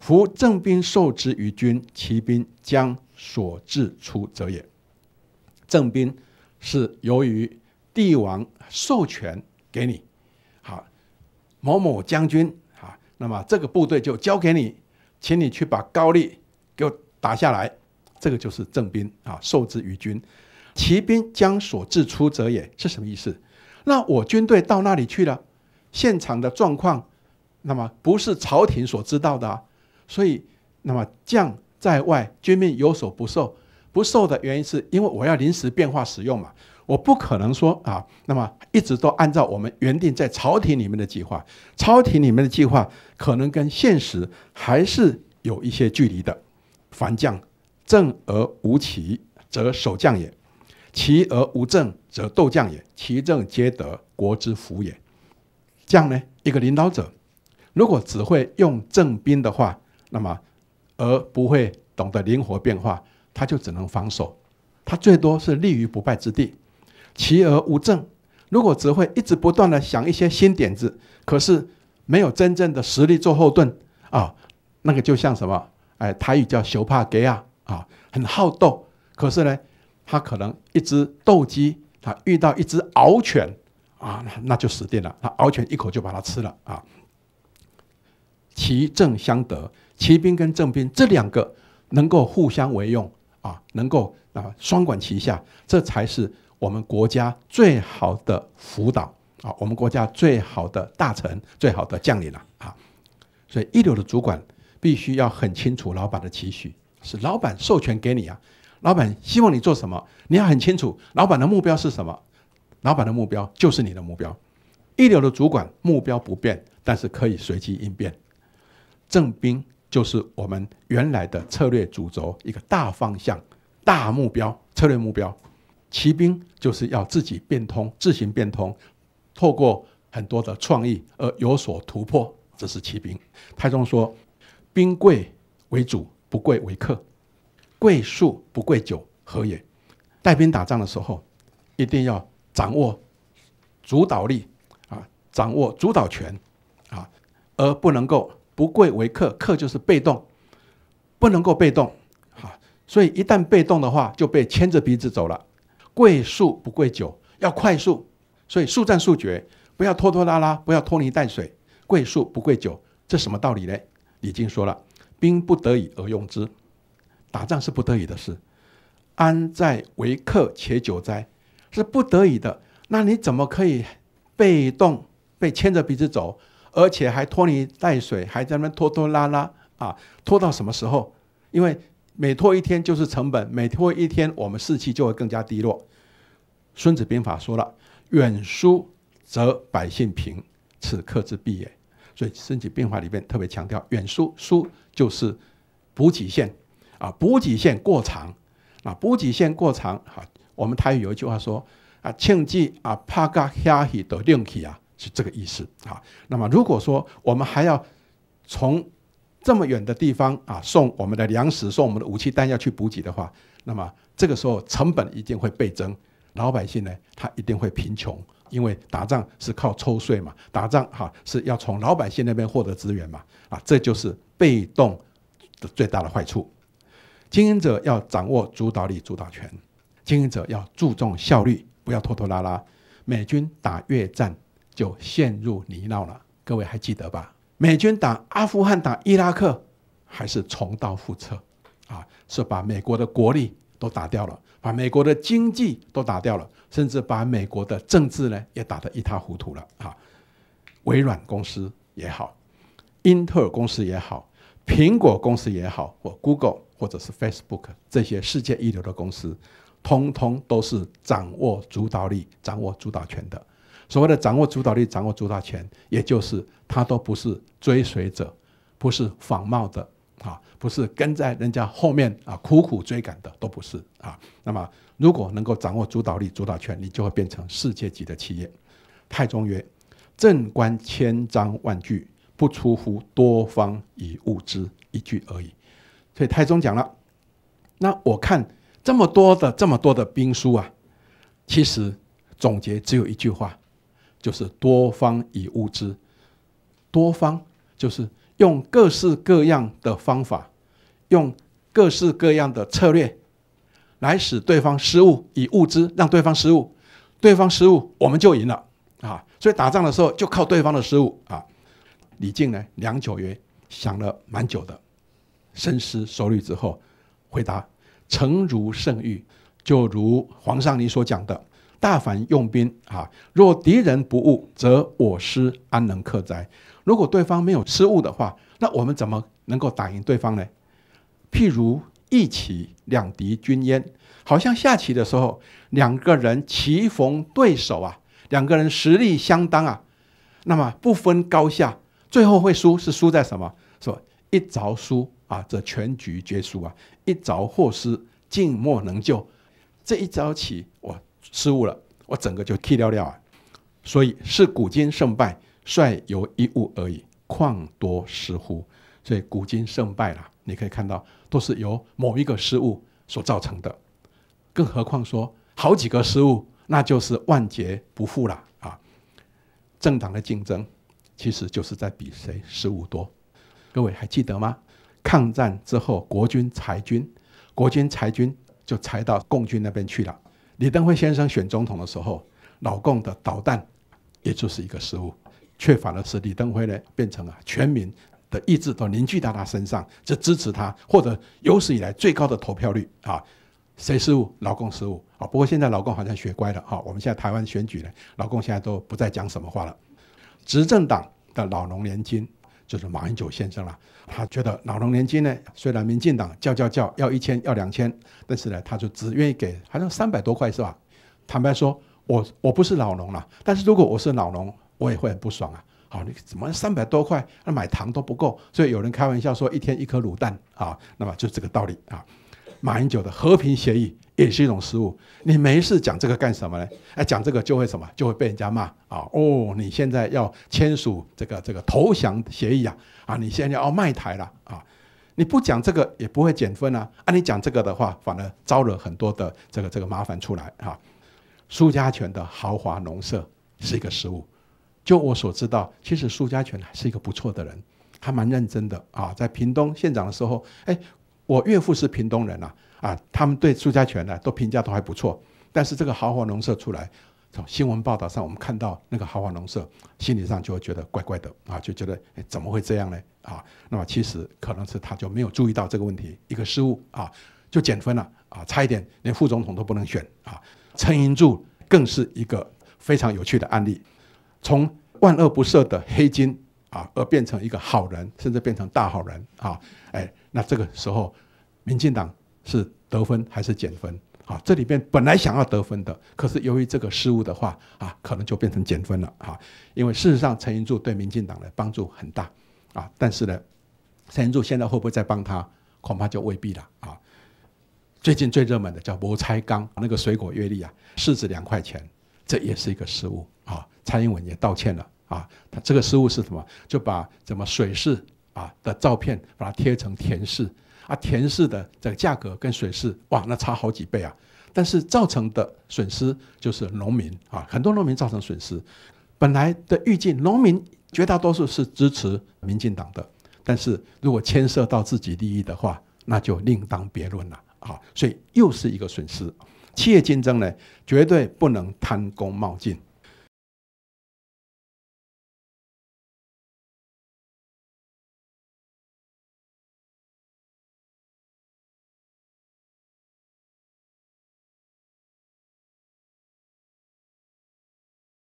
夫正兵受之于君，其兵将所至出者也。正兵是由于帝王授权给你，好，某某将军，啊，那么这个部队就交给你，请你去把高丽给我打下来。这个就是正兵啊，受之于君。骑兵将所至出者也是什么意思？那我军队到那里去了？现场的状况，那么不是朝廷所知道的。所以，那么将在外，军命有所不受。不受的原因是因为我要临时变化使用嘛？我不可能说啊，那么一直都按照我们原定在朝廷里面的计划。朝廷里面的计划可能跟现实还是有一些距离的。凡将正而无奇，则守将也；奇而无正，则斗将也。其正皆得，国之福也。这样呢，一个领导者如果只会用正兵的话，那么，而不会懂得灵活变化，他就只能防守，他最多是立于不败之地，其而无正。如果只会一直不断的想一些新点子，可是没有真正的实力做后盾啊，那个就像什么，哎，台语叫“修怕给啊”，啊，很好斗，可是呢，他可能一只斗鸡，他遇到一只獒犬，啊，那就死定了，他獒犬一口就把它吃了啊。其正相得。骑兵跟正兵这两个能够互相为用啊，能够啊双管齐下，这才是我们国家最好的辅导啊，我们国家最好的大臣、最好的将领了啊。所以，一流的主管必须要很清楚老板的期许，是老板授权给你啊，老板希望你做什么，你要很清楚老板的目标是什么。老板的目标就是你的目标。一流的主管目标不变，但是可以随机应变，正兵。就是我们原来的策略主轴一个大方向、大目标、策略目标。骑兵就是要自己变通、自行变通，透过很多的创意而有所突破。这是骑兵。太宗说：“兵贵为主，不贵为客；贵速不贵久，何也？”带兵打仗的时候，一定要掌握主导力啊，掌握主导权啊，而不能够。不贵为客，客就是被动，不能够被动，哈，所以一旦被动的话，就被牵着鼻子走了。贵速不贵久，要快速，所以速战速决，不要拖拖拉拉，不要拖泥带水。贵速不贵久，这什么道理呢？李靖说了，兵不得已而用之，打仗是不得已的事。安在为客且久哉？是不得已的，那你怎么可以被动，被牵着鼻子走？而且还拖泥带水，还在那边拖拖拉拉啊！拖到什么时候？因为每拖一天就是成本，每拖一天我们士气就会更加低落。《孙子兵法》说了：“远输则百姓贫，此克之必也。”所以《孙子兵法》里面特别强调：“远输输就是补给线啊，补给线过长啊，补给线过长啊。”我们台语有一句话说：“啊，庆忌啊，怕个下米都拎起啊。”是这个意思啊。那么，如果说我们还要从这么远的地方啊送我们的粮食、送我们的武器弹药去补给的话，那么这个时候成本一定会倍增，老百姓呢他一定会贫穷，因为打仗是靠抽税嘛，打仗哈是要从老百姓那边获得资源嘛啊，这就是被动的最大的坏处。经营者要掌握主导力、主导权，经营者要注重效率，不要拖拖拉拉。美军打越战。就陷入泥淖了，各位还记得吧？美军打阿富汗、打伊拉克，还是重蹈覆辙啊？是把美国的国力都打掉了，把美国的经济都打掉了，甚至把美国的政治呢也打得一塌糊涂了啊！微软公司也好，英特尔公司也好，苹果公司也好，或 Google 或者是 Facebook 这些世界一流的公司，通通都是掌握主导力、掌握主导权的。所谓的掌握主导力、掌握主导权，也就是他都不是追随者，不是仿冒的啊，不是跟在人家后面啊苦苦追赶的都不是啊。那么，如果能够掌握主导力、主导权，你就会变成世界级的企业。太宗曰：“正观千章万句，不出乎多方以物之一句而已。”所以太宗讲了，那我看这么多的这么多的兵书啊，其实总结只有一句话。就是多方以物资，多方就是用各式各样的方法，用各式各样的策略，来使对方失误。以物资让对方失误，对方失误，我们就赢了啊！所以打仗的时候就靠对方的失误啊！李靖呢，良久曰，想了蛮久的，深思熟虑之后，回答：“诚如圣谕，就如皇上您所讲的。”大凡用兵啊，若敌人不误，则我师安能克哉？如果对方没有失误的话，那我们怎么能够打赢对方呢？譬如一棋，两敌均焉，好像下棋的时候，两个人棋逢对手啊，两个人实力相当啊，那么不分高下，最后会输是输在什么？说一着输啊，则全局皆输啊，一着祸失，静莫能救。这一着棋，我失误了，我整个就剃掉掉啊！所以是古今胜败，率由一物而已，况多失乎？所以古今胜败啦，你可以看到都是由某一个失误所造成的，更何况说好几个失误，那就是万劫不复了啊！政党的竞争其实就是在比谁失误多，各位还记得吗？抗战之后，国军裁军，国军裁军就裁到共军那边去了。李登辉先生选总统的时候，老共的导弹，也就是一个失误，却反而是李登辉呢，变成了全民的意志都凝聚在他身上，这支持他获得有史以来最高的投票率啊！谁失误？老共失误啊！不过现在老共好像学乖了哈，我们现在台湾选举呢，老共现在都不再讲什么话了，执政党的老农联军。就是马英九先生了，他觉得老农年金呢，虽然民进党叫叫叫要一千要两千，但是呢，他就只愿意给好像三百多块是吧？坦白说，我我不是老农了，但是如果我是老农，我也会很不爽啊。好，你怎么三百多块那买糖都不够？所以有人开玩笑说一天一颗卤蛋啊，那么就这个道理啊。马英九的和平协议也是一种失误。你没事讲这个干什么呢？哎，讲这个就会什么？就会被人家骂啊！哦，你现在要签署这个这个投降协议啊！啊，你现在要卖台了啊！你不讲这个也不会减分啊！啊，你讲这个的话，反而招惹很多的这个这个麻烦出来啊。苏家权的豪华农舍是一个失误。就我所知道，其实苏家权还是一个不错的人，还蛮认真的啊。在屏东县长的时候，哎。我岳父是屏东人啊，啊，他们对苏家权呢都评价都还不错，但是这个豪华农舍出来，从新闻报道上我们看到那个豪华农舍，心理上就会觉得怪怪的啊，就觉得怎么会这样呢？啊，那么其实可能是他就没有注意到这个问题，一个失误啊，就减分了啊，差一点连副总统都不能选啊。陈银柱更是一个非常有趣的案例，从万恶不赦的黑金。啊，而变成一个好人，甚至变成大好人啊！哎，那这个时候，民进党是得分还是减分？啊，这里边本来想要得分的，可是由于这个失误的话，啊，可能就变成减分了啊！因为事实上，陈云柱对民进党的帮助很大啊，但是呢，陈云柱现在会不会再帮他，恐怕就未必了啊！最近最热门的叫“摩拆钢，那个水果月历啊，市值两块钱，这也是一个失误啊！蔡英文也道歉了。啊，他这个失误是什么？就把什么水势啊的照片，把它贴成田市啊，田市的这个价格跟水势哇，那差好几倍啊！但是造成的损失就是农民啊，很多农民造成损失。本来的预计，农民绝大多数是支持民进党的，但是如果牵涉到自己利益的话，那就另当别论了啊！所以又是一个损失。企业竞争呢，绝对不能贪功冒进。